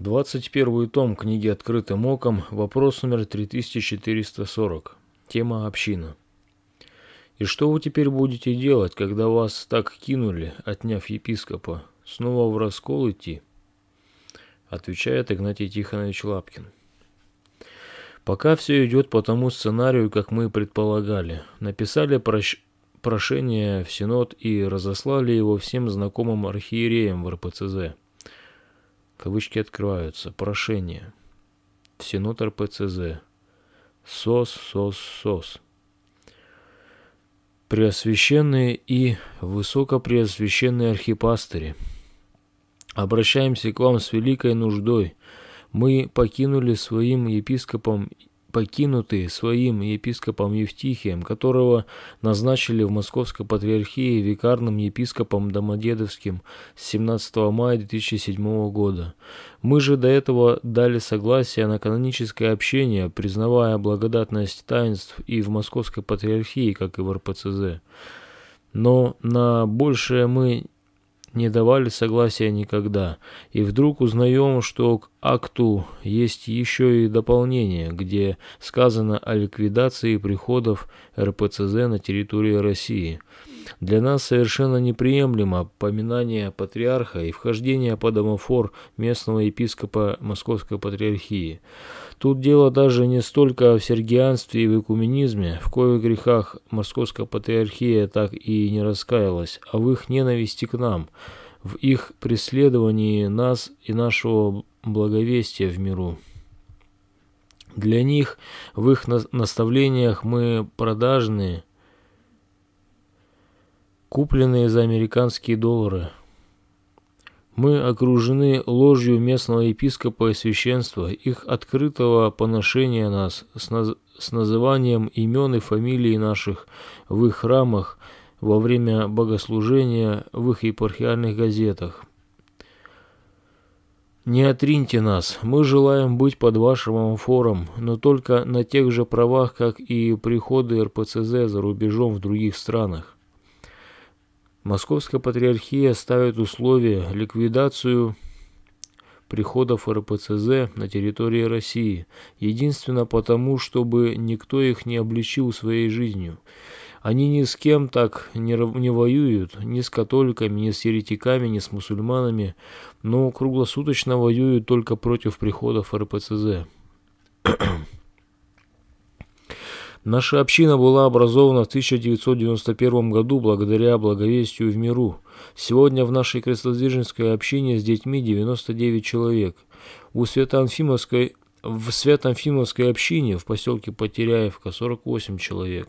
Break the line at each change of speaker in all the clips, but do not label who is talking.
21 том книги «Открытым оком», вопрос номер 3440, тема «Община». «И что вы теперь будете делать, когда вас так кинули, отняв епископа? Снова в раскол идти?» Отвечает Игнатий Тихонович Лапкин. Пока все идет по тому сценарию, как мы предполагали. Написали прощ... прошение в Синод и разослали его всем знакомым архиереям в РПЦЗ. Кавычки открываются. Прошение. Сенат ПЦЗ. СОС, СОС, СОС. Преосвященные и высокопреосвященные архипастыри. Обращаемся к вам с великой нуждой. Мы покинули своим епископом покинутые своим епископом Евтихием, которого назначили в Московской Патриархии викарным епископом Домодедовским с 17 мая 2007 года. Мы же до этого дали согласие на каноническое общение, признавая благодатность таинств и в Московской Патриархии, как и в РПЦЗ. Но на большее мы не давали согласия никогда. И вдруг узнаем, что к акту есть еще и дополнение, где сказано о ликвидации приходов РПЦЗ на территории России. Для нас совершенно неприемлемо поминание патриарха и вхождение под домофор местного епископа Московской Патриархии. Тут дело даже не столько в сергианстве и в экуменизме, в коих грехах московская патриархия так и не раскаялась, а в их ненависти к нам, в их преследовании нас и нашего благовестия в миру. Для них в их наставлениях мы продажные, купленные за американские доллары – мы окружены ложью местного епископа и священства, их открытого поношения нас с, наз... с называнием имен и фамилий наших в их храмах, во время богослужения в их епархиальных газетах. Не отриньте нас, мы желаем быть под вашим амфором, но только на тех же правах, как и приходы РПЦЗ за рубежом в других странах. Московская патриархия ставит условия ликвидацию приходов РПЦЗ на территории России, единственно потому, чтобы никто их не обличил своей жизнью. Они ни с кем так не, не воюют, ни с католиками, ни с еретиками, ни с мусульманами, но круглосуточно воюют только против приходов РПЦЗ. Наша община была образована в 1991 году благодаря благовестию в миру. Сегодня в нашей крестодвиженской общине с детьми 99 человек. У Светоанфимовской, в Святоанфимовской общине в поселке Потеряевка 48 человек.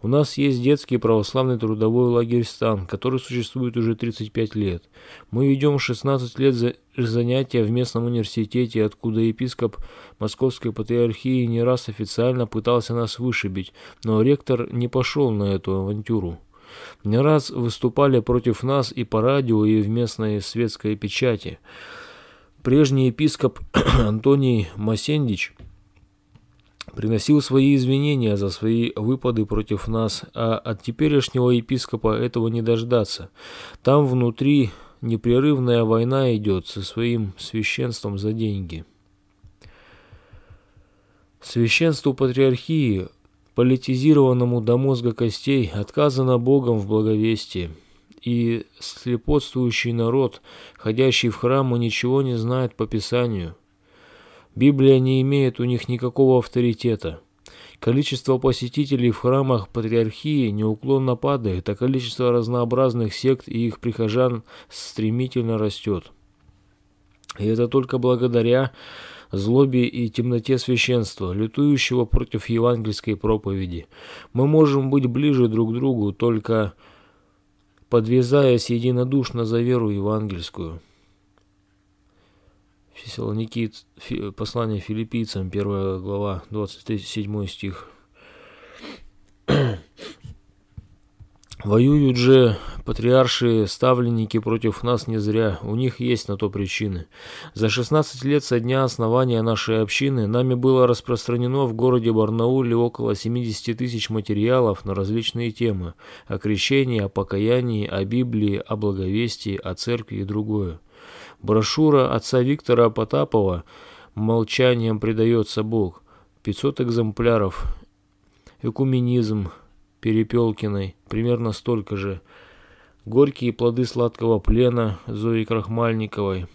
У нас есть детский православный трудовой лагерь «Стан», который существует уже 35 лет. Мы ведем 16 лет за занятия в местном университете, откуда епископ Московской Патриархии не раз официально пытался нас вышибить, но ректор не пошел на эту авантюру. Не раз выступали против нас и по радио, и в местной светской печати. Прежний епископ Антоний Масендич – приносил свои извинения за свои выпады против нас, а от теперешнего епископа этого не дождаться. Там внутри непрерывная война идет со своим священством за деньги. Священству патриархии, политизированному до мозга костей, отказано Богом в благовестии. И слепотствующий народ, ходящий в храм, ничего не знает по Писанию – Библия не имеет у них никакого авторитета. Количество посетителей в храмах патриархии неуклонно падает, а количество разнообразных сект и их прихожан стремительно растет. И это только благодаря злобе и темноте священства, лютующего против евангельской проповеди. Мы можем быть ближе друг к другу, только подвязаясь единодушно за веру евангельскую. Фессалоникит, послание филиппийцам, 1 глава, 27 стих. Воюют же патриарши, ставленники против нас не зря, у них есть на то причины. За 16 лет со дня основания нашей общины нами было распространено в городе Барнауле около 70 тысяч материалов на различные темы – о крещении, о покаянии, о Библии, о благовестии, о церкви и другое. Брошюра отца Виктора Потапова «Молчанием предается Бог». 500 экземпляров. Экуменизм Перепелкиной. Примерно столько же. «Горькие плоды сладкого плена» Зои Крахмальниковой.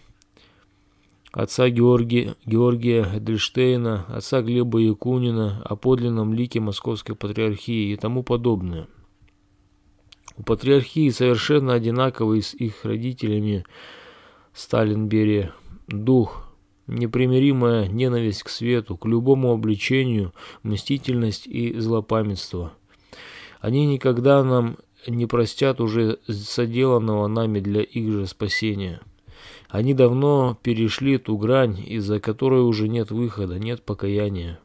Отца Георгия, Георгия Эдельштейна, отца Глеба Якунина, о подлинном лике Московской Патриархии и тому подобное. У Патриархии совершенно одинаковые с их родителями – Сталин Берия. Дух, непримиримая ненависть к свету, к любому обличению, мстительность и злопамятство. Они никогда нам не простят уже соделанного нами для их же спасения. Они давно перешли ту грань, из-за которой уже нет выхода, нет покаяния.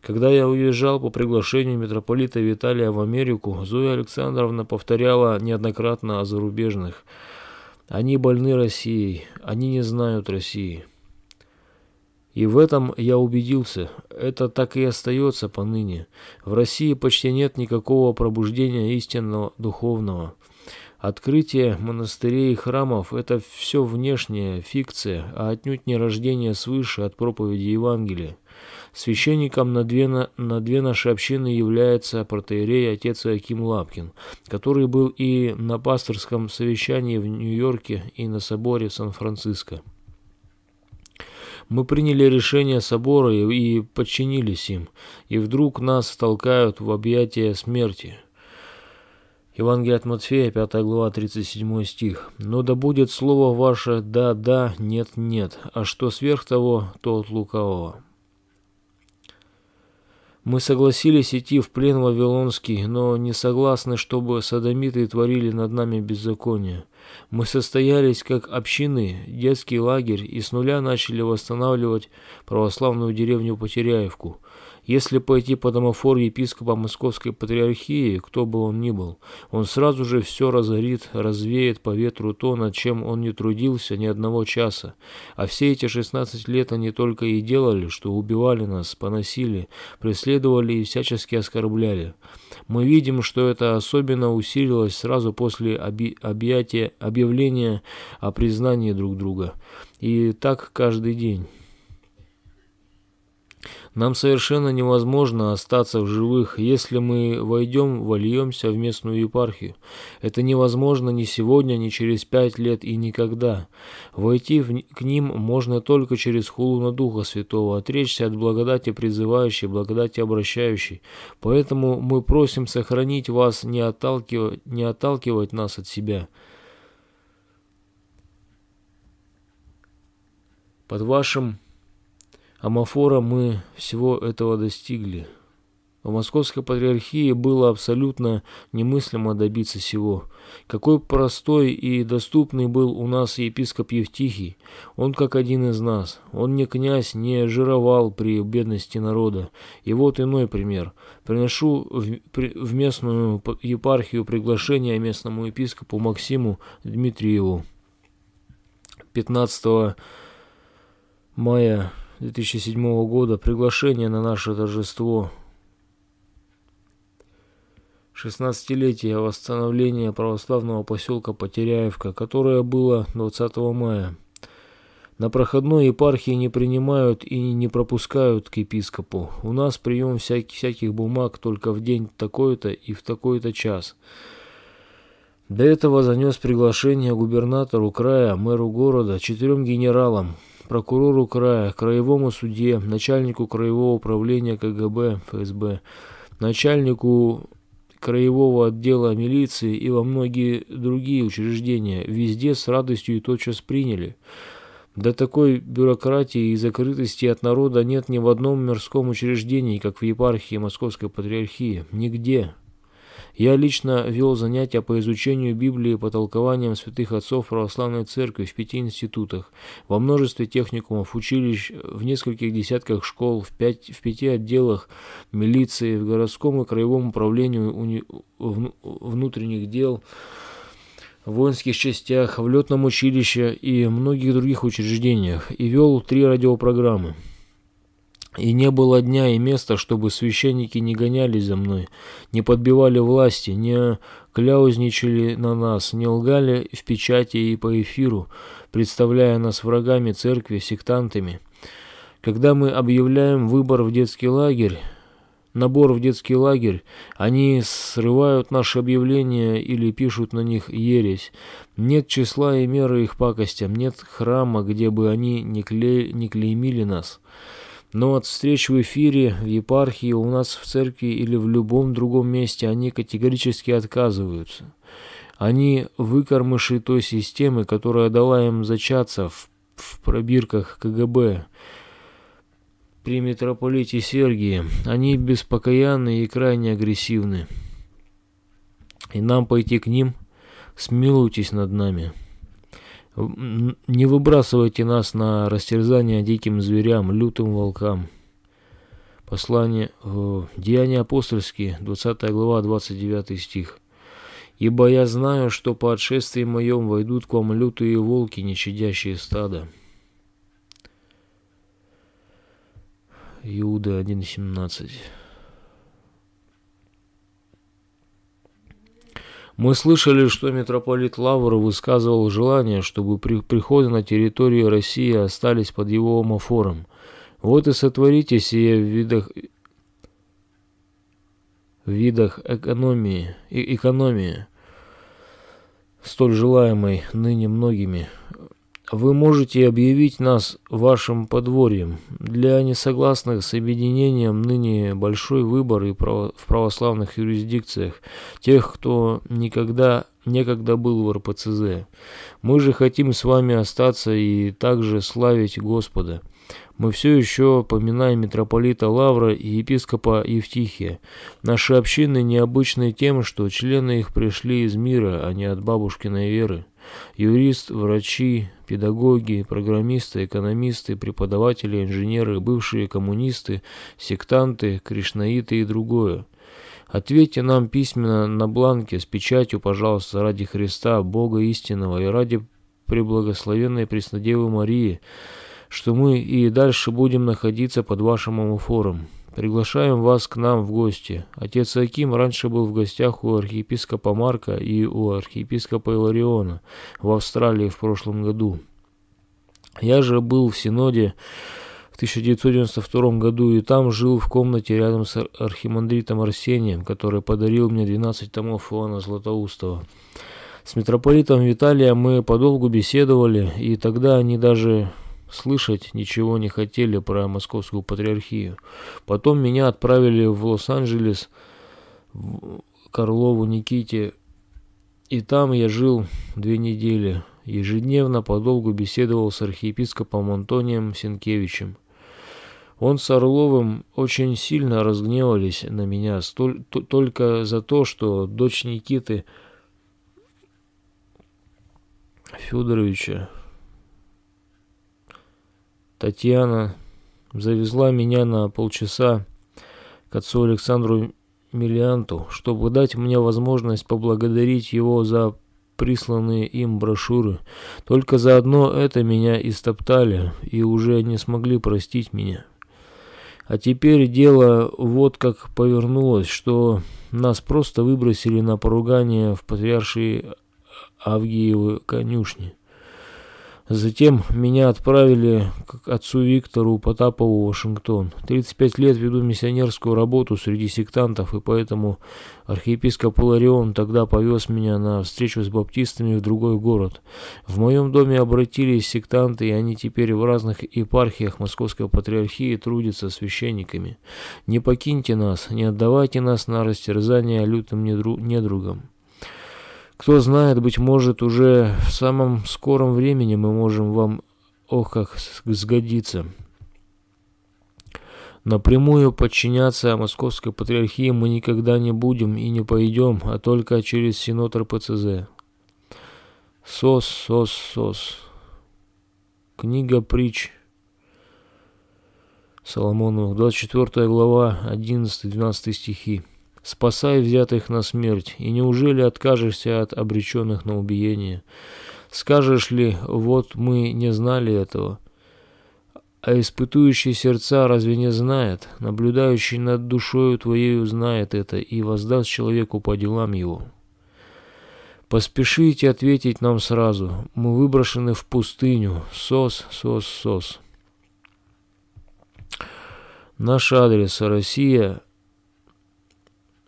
Когда я уезжал по приглашению митрополита Виталия в Америку, Зоя Александровна повторяла неоднократно о зарубежных – они больны Россией, они не знают России. И в этом я убедился. Это так и остается поныне. В России почти нет никакого пробуждения истинного духовного. Открытие монастырей и храмов – это все внешняя фикция, а отнюдь не рождение свыше от проповеди Евангелия. Священником на две, на, на две наши общины является протеерей отец Аким Лапкин, который был и на пасторском совещании в Нью-Йорке, и на соборе в Сан-Франциско. Мы приняли решение собора и подчинились им, и вдруг нас толкают в объятия смерти. Евангелие от Матфея, 5 глава, 37 стих. «Но да будет слово ваше «да-да», «нет-нет», а что сверх того, то от лукавого». Мы согласились идти в плен Вавилонский, но не согласны, чтобы садомиты творили над нами беззаконие. Мы состоялись как общины, детский лагерь и с нуля начали восстанавливать православную деревню Потеряевку. Если пойти по домофору епископа Московской Патриархии, кто бы он ни был, он сразу же все разорит, развеет по ветру то, над чем он не трудился ни одного часа. А все эти 16 лет они только и делали, что убивали нас, поносили, преследовали и всячески оскорбляли. Мы видим, что это особенно усилилось сразу после объятия, объявления о признании друг друга. И так каждый день. Нам совершенно невозможно остаться в живых, если мы войдем, вольемся в местную епархию. Это невозможно ни сегодня, ни через пять лет и никогда. Войти в, к ним можно только через хулу на Духа Святого, отречься от благодати призывающей, благодати обращающей. Поэтому мы просим сохранить вас, не отталкивать, не отталкивать нас от себя». Под вашим Амафора мы всего этого достигли. В Московской Патриархии было абсолютно немыслимо добиться сего. Какой простой и доступный был у нас епископ Евтихий, он как один из нас. Он не князь, не жировал при бедности народа. И вот иной пример. Приношу в, при, в местную епархию приглашение местному епископу Максиму Дмитриеву. 15 мая 2007 года приглашение на наше торжество. 16-летие восстановления православного поселка Потеряевка, которое было 20 мая. На проходной епархии не принимают и не пропускают к епископу. У нас прием всяких, всяких бумаг только в день такой-то и в такой-то час. До этого занес приглашение губернатору края, мэру города, четырем генералам, прокурору края, краевому суде, начальнику краевого управления КГБ ФСБ, начальнику краевого отдела милиции и во многие другие учреждения везде с радостью и тотчас приняли. До такой бюрократии и закрытости от народа нет ни в одном мирском учреждении, как в епархии Московской Патриархии. Нигде. Я лично вел занятия по изучению Библии и по толкованиям святых отцов православной церкви в пяти институтах, во множестве техникумов, училищ, в нескольких десятках школ, в, пять, в пяти отделах милиции, в городском и краевом управлении уни, в, внутренних дел, в воинских частях, в летном училище и многих других учреждениях и вел три радиопрограммы. И не было дня и места, чтобы священники не гонялись за мной, не подбивали власти, не кляузничали на нас, не лгали в печати и по эфиру, представляя нас врагами церкви, сектантами. Когда мы объявляем выбор в детский лагерь, набор в детский лагерь, они срывают наши объявления или пишут на них ересь. Нет числа и меры их пакостям, нет храма, где бы они не, кле... не клеймили нас». Но от встреч в эфире, в епархии, у нас в церкви или в любом другом месте они категорически отказываются. Они выкормыши той системы, которая дала им зачаться в, в пробирках КГБ при митрополите Сергии. Они беспокоянны и крайне агрессивны. И нам пойти к ним? Смилуйтесь над нами». Не выбрасывайте нас на растерзание диким зверям, лютым волкам. Послание э, Деяния апостольские, 20 глава, 29 стих. «Ибо я знаю, что по отшествии моем войдут к вам лютые волки, нечадящие стада». Иуда 1.17 Мы слышали, что митрополит Лавров высказывал желание, чтобы при приходы на территорию России остались под его омофором. Вот и сотворите сие в видах, в видах экономии, и экономии, столь желаемой ныне многими вы можете объявить нас вашим подворьем. Для несогласных с объединением ныне большой выбор и в православных юрисдикциях тех, кто никогда некогда был в РПЦЗ. Мы же хотим с вами остаться и также славить Господа. Мы все еще поминаем митрополита Лавра и епископа Евтихия. Наши общины необычны тем, что члены их пришли из мира, а не от бабушкиной веры. Юрист, врачи, педагоги, программисты, экономисты, преподаватели, инженеры, бывшие коммунисты, сектанты, кришнаиты и другое. Ответьте нам письменно на бланке с печатью, пожалуйста, ради Христа, Бога истинного и ради преблагословенной Преснодевы Марии, что мы и дальше будем находиться под вашим амуфором. Приглашаем вас к нам в гости. Отец Аким раньше был в гостях у архиепископа Марка и у архиепископа Илариона в Австралии в прошлом году. Я же был в Синоде в 1992 году и там жил в комнате рядом с архимандритом Арсением, который подарил мне 12 томов Иоанна Златоустова. С митрополитом Виталием мы подолгу беседовали, и тогда они даже Слышать ничего не хотели про московскую патриархию. Потом меня отправили в Лос-Анджелес, в Карлову Никите, и там я жил две недели. Ежедневно подолгу беседовал с архиепископом Антонием Сенкевичем. Он с Орловым очень сильно разгневались на меня столь, только за то, что дочь Никиты Федоровича Татьяна завезла меня на полчаса к отцу Александру Миллианту, чтобы дать мне возможность поблагодарить его за присланные им брошюры. Только заодно это меня истоптали и уже не смогли простить меня. А теперь дело вот как повернулось, что нас просто выбросили на поругание в патриаршие Авгиевы конюшни. Затем меня отправили к отцу Виктору Потапову в Вашингтон. 35 лет веду миссионерскую работу среди сектантов, и поэтому архиепископ Иларион тогда повез меня на встречу с баптистами в другой город. В моем доме обратились сектанты, и они теперь в разных епархиях Московской Патриархии трудятся священниками. Не покиньте нас, не отдавайте нас на растерзание лютым недругам. Кто знает, быть может, уже в самом скором времени мы можем вам, ох, как сгодиться. Напрямую подчиняться Московской Патриархии мы никогда не будем и не пойдем, а только через Синод РПЦЗ. Сос, сос, сос. Книга притч Соломонова, 24 глава, 11-12 стихи. Спасай взятых на смерть, и неужели откажешься от обреченных на убиение? Скажешь ли, вот мы не знали этого? А испытующий сердца разве не знает? Наблюдающий над душою твоею знает это, и воздаст человеку по делам его. Поспешите ответить нам сразу. Мы выброшены в пустыню. Сос, сос, сос. Наш адрес – Россия –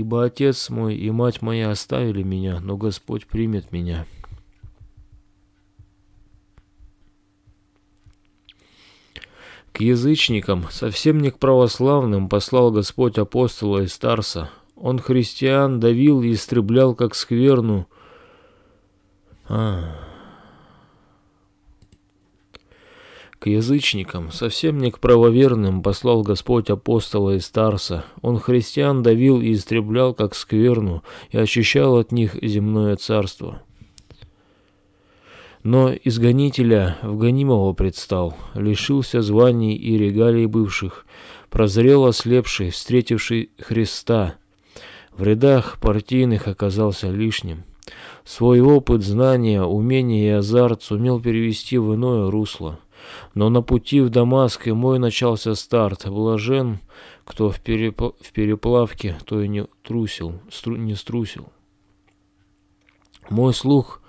Ибо отец мой и мать моя оставили меня, но Господь примет меня. К язычникам, совсем не к православным, послал Господь апостола и старца. Он христиан давил и истреблял, как скверну. А, К язычникам, совсем не к правоверным, послал Господь апостола из Тарса. Он христиан давил и истреблял, как скверну, и очищал от них земное царство. Но изгонителя в гонимого предстал, лишился званий и регалий бывших, прозрел ослепший, встретивший Христа. В рядах партийных оказался лишним. Свой опыт, знания, умения и азарт сумел перевести в иное русло – но на пути в Дамаск и мой начался старт. Блажен, кто в, переп... в переплавке, то и не трусил, стру... не струсил. Мой слух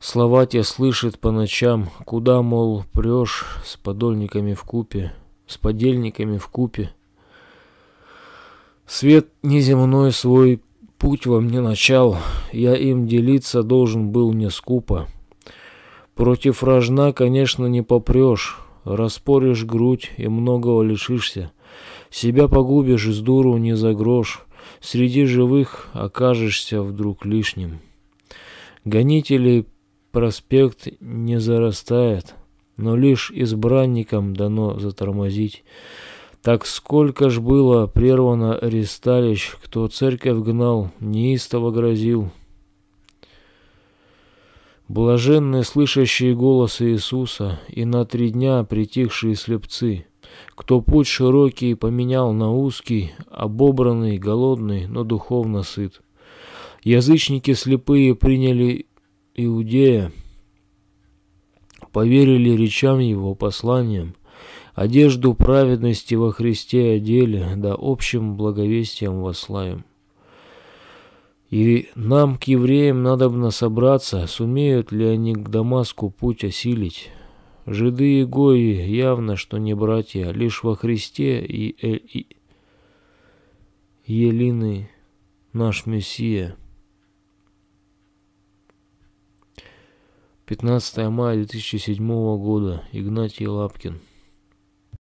слова те слышит по ночам, куда, мол, прешь с подольниками в купе, с подельниками в купе. Свет неземной свой путь во мне начал, я им делиться должен был не скупо. Против рожна, конечно, не попрешь. Распоришь грудь и многого лишишься. Себя погубишь, и с дуру не за грош. Среди живых окажешься вдруг лишним. Гонителей проспект не зарастает, но лишь избранникам дано затормозить. Так сколько ж было прервано аресталищ, кто церковь гнал, неистово грозил, Блаженные слышащие голоса Иисуса и на три дня притихшие слепцы, кто путь широкий поменял на узкий, обобранный, голодный, но духовно сыт. Язычники слепые приняли Иудея, поверили речам его, посланиям, одежду праведности во Христе одели, да общим благовестием вославим. И нам, к евреям, надобно собраться, сумеют ли они к Дамаску путь осилить. Жиды и гои явно, что не братья, лишь во Христе и, э, и Елины наш Мессия. 15 мая 2007 года. Игнатий Лапкин.